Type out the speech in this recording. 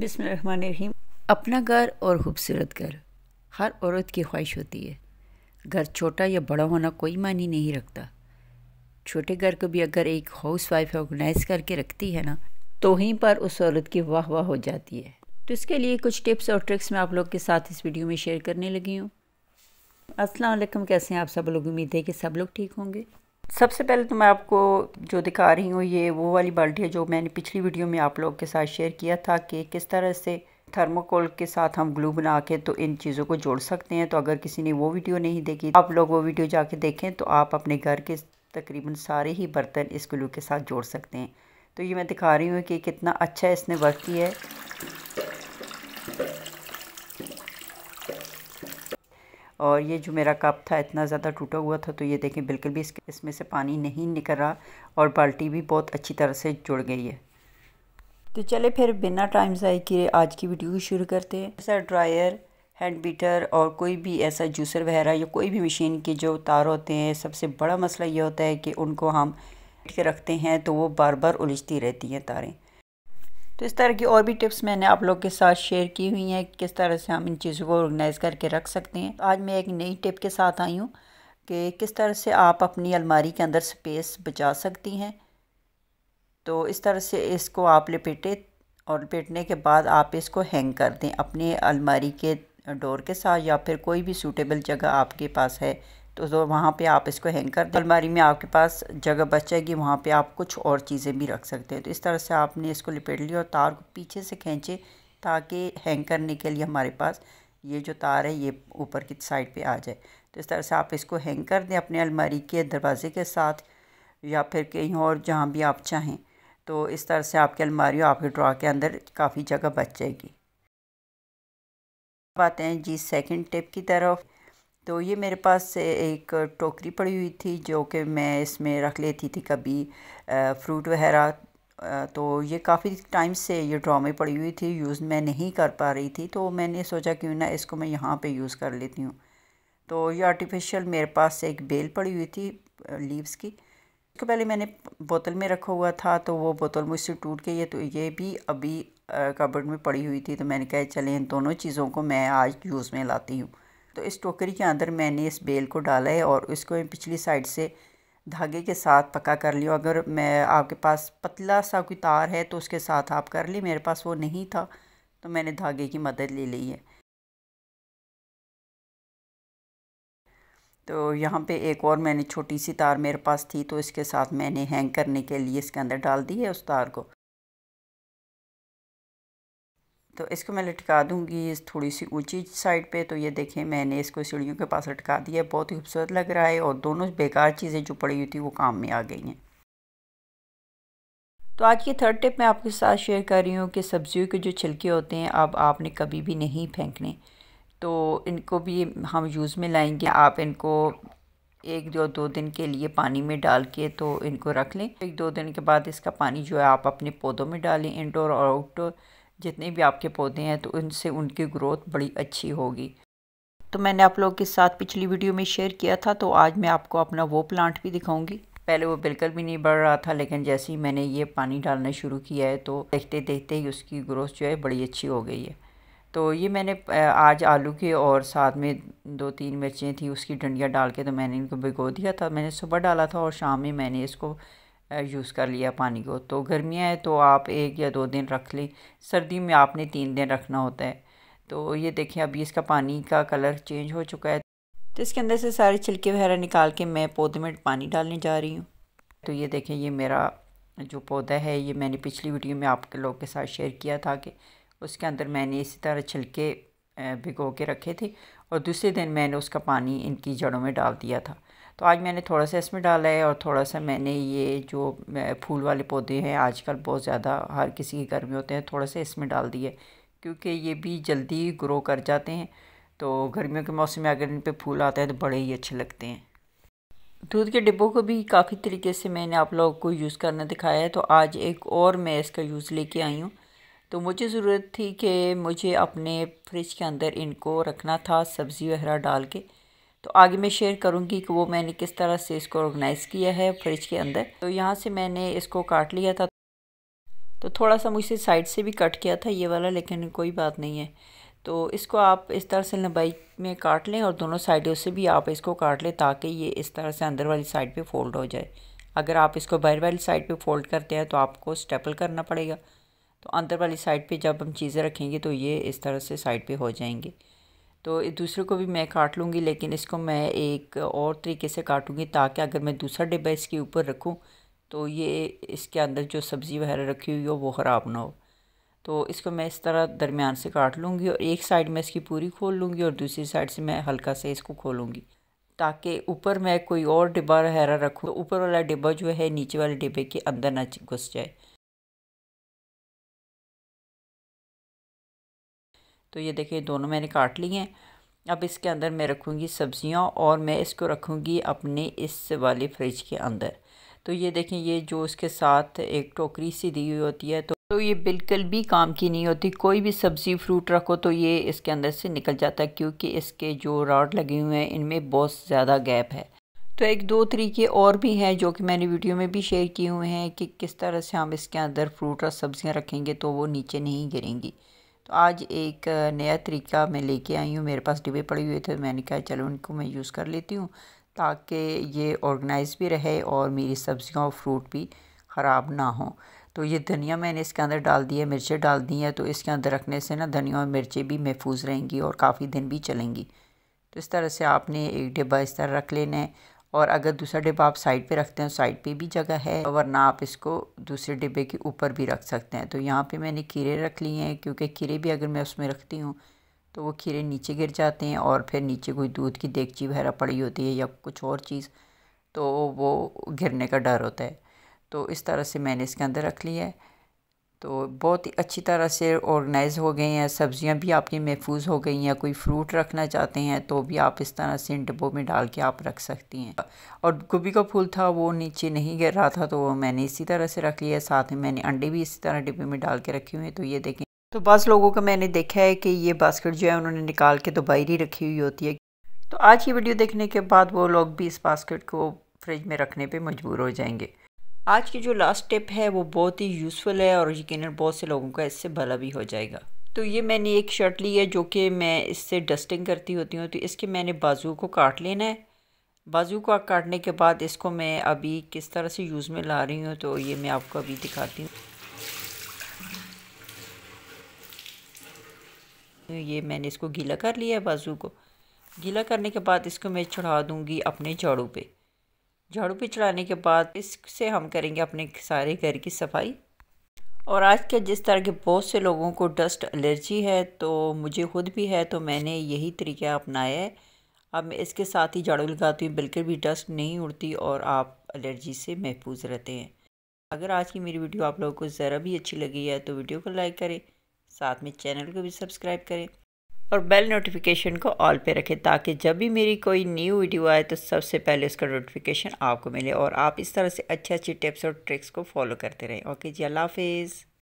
बिसमीम अपना घर और ख़ूबसूरत घर हर औरत की ख्वाहिश होती है घर छोटा या बड़ा होना कोई मानी नहीं रखता छोटे घर को भी अगर एक हाउस वाइफ ऑर्गेनाइज करके रखती है ना तो ही पर उस औरत की वाह वाह हो जाती है तो इसके लिए कुछ टिप्स और ट्रिक्स मैं आप लोग के साथ इस वीडियो में शेयर करने लगी हूँ असलम कैसे हैं आप सब लोग उम्मीद है कि सब लोग ठीक होंगे सबसे पहले तो मैं आपको जो दिखा रही हूँ ये वो वाली बाल्टी है जो मैंने पिछली वीडियो में आप लोगों के साथ शेयर किया था कि किस तरह से थर्मोकोल के साथ हम ग्लू बना के तो इन चीज़ों को जोड़ सकते हैं तो अगर किसी ने वो वीडियो नहीं देखी आप लोग वो वीडियो जाके देखें तो आप अपने घर के तकरीबन सारे ही बर्तन इस ग्लू के साथ जोड़ सकते हैं तो ये मैं दिखा रही हूँ कि कितना अच्छा इसने वर्क किया है और ये जो मेरा कप था इतना ज़्यादा टूटा हुआ था तो ये देखें बिल्कुल भी इसमें से पानी नहीं निकल रहा और बाल्टी भी बहुत अच्छी तरह से जुड़ गई है तो चले फिर बिना टाइम ज़ाय किए आज की वीडियो शुरू करते हैं ऐसा ड्रायर हैंड बीटर और कोई भी ऐसा जूसर वगैरह या कोई भी मशीन के जो तार होते हैं सबसे बड़ा मसला ये होता है कि उनको हम के रखते हैं तो वो बार बार उलझती रहती हैं तारें तो इस तरह की और भी टिप्स मैंने आप लोग के साथ शेयर की हुई हैं किस तरह से हम इन चीज़ों को ऑर्गेनाइज़ करके रख सकते हैं आज मैं एक नई टिप के साथ आई हूँ कि किस तरह से आप अपनी अलमारी के अंदर स्पेस बचा सकती हैं तो इस तरह से इसको आप लपेटें और लपेटने के बाद आप इसको हैंग कर दें अपने अलमारी के डोर के साथ या फिर कोई भी सूटेबल जगह आपके पास है तो, तो, वहाँ पे आप इसको हैंग कर दें अलमारी में आपके पास जगह बच जाएगी वहाँ पे आप कुछ और चीज़ें भी रख सकते हैं तो इस तरह से आपने इसको लपेट लिया और तार को पीछे से खींचे ताकि हैंग करने के लिए हमारे पास ये जो तार है ये ऊपर की साइड पे आ जाए तो इस तरह से आप इसको हैंग कर दें अपने अलमारी के दरवाजे के साथ या फिर कहीं और जहाँ भी आप चाहें तो इस तरह से आपकी अलमारी और आपके ड्रा के अंदर काफ़ी जगह बच जाएगी आते हैं जी सेकेंड टिप की तरफ तो ये मेरे पास से एक टोकरी पड़ी हुई थी जो कि मैं इसमें रख लेती थी कभी फ्रूट वगैरह तो ये काफ़ी टाइम से ये ड्रॉ में पड़ी हुई थी यूज़ मैं नहीं कर पा रही थी तो मैंने सोचा क्यों ना इसको मैं यहाँ पे यूज़ कर लेती हूँ तो ये आर्टिफिशियल मेरे पास से एक बेल पड़ी हुई थी लीव्स की इसको पहले मैंने बोतल में रखा हुआ था तो वो बोतल मुझसे टूट गई है तो ये भी अभी कबर्ड में पड़ी हुई थी तो मैंने कहा चलें इन दोनों चीज़ों को मैं आज यूज़ में लाती हूँ तो इस टोकरी के अंदर मैंने इस बेल को डाला है और इसको पिछली साइड से धागे के साथ पक्का कर लिया अगर मैं आपके पास पतला सा कोई तार है तो उसके साथ आप कर लिए मेरे पास वो नहीं था तो मैंने धागे की मदद ले ली है तो यहाँ पे एक और मैंने छोटी सी तार मेरे पास थी तो इसके साथ मैंने हैंग करने के लिए इसके अंदर डाल दी है उस तार को तो इसको मैं लटका दूंगी इस थोड़ी सी ऊंची साइड पे तो ये देखें मैंने इसको सीढ़ियों के पास लटका दिया है बहुत ही खूबसूरत लग रहा है और दोनों बेकार चीज़ें जो पड़ी हुई थी वो काम में आ गई हैं तो आज की थर्ड टिप मैं आपके साथ शेयर कर रही हूँ कि सब्जियों के जो छिलके होते हैं अब आपने कभी भी नहीं फेंकने तो इनको भी हम यूज़ में लाएंगे आप इनको एक दो दो दिन के लिए पानी में डाल के तो इनको रख लें एक दो दिन के बाद इसका पानी जो है आप अपने पौधों में डालें इंडोर और आउटडोर जितने भी आपके पौधे हैं तो उनसे उनकी ग्रोथ बड़ी अच्छी होगी तो मैंने आप लोगों के साथ पिछली वीडियो में शेयर किया था तो आज मैं आपको अपना वो प्लांट भी दिखाऊंगी पहले वो बिल्कुल भी नहीं बढ़ रहा था लेकिन जैसे ही मैंने ये पानी डालना शुरू किया है तो देखते देखते ही उसकी ग्रोथ जो है बड़ी अच्छी हो गई है तो ये मैंने आज आलू के और साथ में दो तीन मिर्चें थी उसकी डंडियाँ डाल के तो मैंने इनको भिगो दिया था मैंने सुबह डाला था और शाम में मैंने इसको यूज़ कर लिया पानी को तो गर्मियाँ है तो आप एक या दो दिन रख ली सर्दी में आपने तीन दिन रखना होता है तो ये देखिए अभी इसका पानी का कलर चेंज हो चुका है तो इसके अंदर से सारे छिलके वगैरह निकाल के मैं पौधे में पानी डालने जा रही हूँ तो ये देखें ये मेरा जो पौधा है ये मैंने पिछली वीडियो में आपके लोग के साथ शेयर किया था कि उसके अंदर मैंने इसी तरह छिलके भिगो के रखे थे और दूसरे दिन मैंने उसका पानी इनकी जड़ों में डाल दिया था तो आज मैंने थोड़ा सा इसमें डाला है और थोड़ा सा मैंने ये जो फूल वाले पौधे हैं आजकल बहुत ज़्यादा हर किसी के घर में होते हैं थोड़ा सा इसमें डाल दिए क्योंकि ये भी जल्दी ग्रो कर जाते हैं तो गर्मियों के मौसम में अगर इन पर फूल आते हैं तो बड़े ही अच्छे लगते हैं दूध के डिब्बों को भी काफ़ी तरीके से मैंने आप लोगों को यूज़ करना दिखाया है तो आज एक और मैं इसका यूज़ लेके आई हूँ तो मुझे ज़रूरत थी कि मुझे अपने फ्रिज के अंदर इनको रखना था सब्ज़ी वगैरह डाल के तो आगे मैं शेयर करूँगी कि वो मैंने किस तरह से इसको ऑर्गेनाइज़ किया है फ्रिज के अंदर तो यहाँ से मैंने इसको काट लिया था तो थोड़ा सा मुझसे साइड से भी कट किया था ये वाला लेकिन कोई बात नहीं है तो इसको आप इस तरह से लंबाई में काट लें और दोनों साइडों से भी आप इसको काट लें ताकि ये इस तरह से अंदर वाली साइड पे फोल्ड हो जाए अगर आप इसको बाहर वाली साइड पे फोल्ड करते हैं तो आपको स्टेपल करना पड़ेगा तो अंदर वाली साइड पे जब हम चीज़ें रखेंगे तो ये इस तरह से साइड पे हो जाएंगे तो दूसरे को भी मैं काट लूँगी लेकिन इसको मैं एक और तरीके से काटूँगी ताकि अगर मैं दूसरा डिब्बा इसके ऊपर रखूँ तो ये इसके अंदर जो सब्ज़ी वगैरह रखी हुई हो वो ख़राब ना हो तो इसको मैं इस तरह दरमियान से काट लूँगी और एक साइड में इसकी पूरी खोल लूँगी और दूसरी साइड से मैं हल्का से इसको खोलूँगी ताकि ऊपर मैं कोई और डिब्बा वगैरह रखूँ तो ऊपर वाला डिब्बा जो है नीचे वाले डिब्बे के अंदर ना घुस जाए तो ये देखिए दोनों मैंने काट लिए हैं अब इसके अंदर मैं रखूँगी सब्ज़ियाँ और मैं इसको रखूँगी अपने इस वाले फ्रिज के अंदर तो ये देखें ये जो इसके साथ एक टोकरी सी दी हुई होती है तो तो ये बिल्कुल भी काम की नहीं होती कोई भी सब्ज़ी फ्रूट रखो तो ये इसके अंदर से निकल जाता है क्योंकि इसके जो रॉड लगे हुए हैं इनमें बहुत ज़्यादा गैप है तो एक दो तरीके और भी हैं जो कि मैंने वीडियो में भी शेयर किए हुए हैं कि किस तरह से हम इसके अंदर फ्रूट और सब्ज़ियाँ रखेंगे तो वो नीचे नहीं गिरेंगी तो आज एक नया तरीका मैं लेके आई हूँ मेरे पास डिब्बे पड़े हुए थे मैंने कहा चलो उनको मैं यूज़ कर लेती हूँ ताकि ये ऑर्गेनाइज भी रहे और मेरी सब्ज़ियाँ और फ्रूट भी ख़राब ना हो तो ये धनिया मैंने इसके अंदर डाल दिया मिर्चें डाल दी हैं तो इसके अंदर रखने से ना धनिया और मिर्चें भी महफूज रहेंगी और काफ़ी दिन भी चलेंगी तो इस तरह से आपने एक डिब्बा इस तरह रख लेना है और अगर दूसरा डिब्बा आप साइड पे रखते हैं साइड पे भी जगह है वरना आप इसको दूसरे डिब्बे के ऊपर भी रख सकते हैं तो यहाँ पे मैंने खीरे रख लिए हैं क्योंकि खीरे भी अगर मैं उसमें रखती हूँ तो वो खीरे नीचे गिर जाते हैं और फिर नीचे कोई दूध की देगची वगैरह पड़ी होती है या कुछ और चीज़ तो वो गिरने का डर होता है तो इस तरह से मैंने इसके अंदर रख लिया है तो बहुत ही अच्छी तरह से ऑर्गेनाइज़ हो गए हैं सब्ज़ियाँ भी आपकी महफूज हो गई हैं कोई फ्रूट रखना चाहते हैं तो भी आप इस तरह से इन डिब्बों में डाल के आप रख सकती हैं और गोभी का फूल था वो नीचे नहीं गिर रहा था तो मैंने इसी तरह से रख लिया साथ में मैंने अंडे भी इसी तरह डिब्बे में डाल के रखे हुए हैं तो ये देखें तो बस लोगों का मैंने देखा है कि ये बास्केट जो है उन्होंने निकाल के तो बाहर ही रखी हुई होती है तो आज की वीडियो देखने के बाद वो लोग भी इस बास्केट को फ्रिज में रखने पर मजबूर हो जाएंगे आज की जो लास्ट टिप है वो बहुत ही यूज़फुल है और यकीन बहुत से लोगों का इससे भला भी हो जाएगा तो ये मैंने एक शर्ट ली है जो कि मैं इससे डस्टिंग करती होती हूँ तो इसके मैंने बाजू को काट लेना है बाजू को काटने के बाद इसको मैं अभी किस तरह से यूज़ में ला रही हूँ तो ये मैं आपको अभी दिखाती हूँ ये मैंने इसको गीला कर लिया है बाजू को गीला करने के बाद इसको मैं चढ़ा दूँगी अपने झाड़ू पे झाड़ू पे चढ़ाने के बाद इससे हम करेंगे अपने सारे घर की सफाई और आज के जिस तरह के बहुत से लोगों को डस्ट एलर्जी है तो मुझे खुद भी है तो मैंने यही तरीका अपनाया है अब मैं इसके साथ ही झाड़ू लगाती हूँ बिल्कुल भी डस्ट नहीं उड़ती और आप एलर्जी से महफूज रहते हैं अगर आज की मेरी वीडियो आप लोगों को ज़रा भी अच्छी लगी है तो वीडियो को लाइक करें साथ में चैनल को भी सब्सक्राइब करें और बेल नोटिफिकेशन को ऑल पे रखें ताकि जब भी मेरी कोई न्यू वीडियो आए तो सबसे पहले उसका नोटिफिकेशन आपको मिले और आप इस तरह से अच्छे अच्छे टिप्स और ट्रिक्स को फॉलो करते रहें ओके जी अल्लाह हाफिज़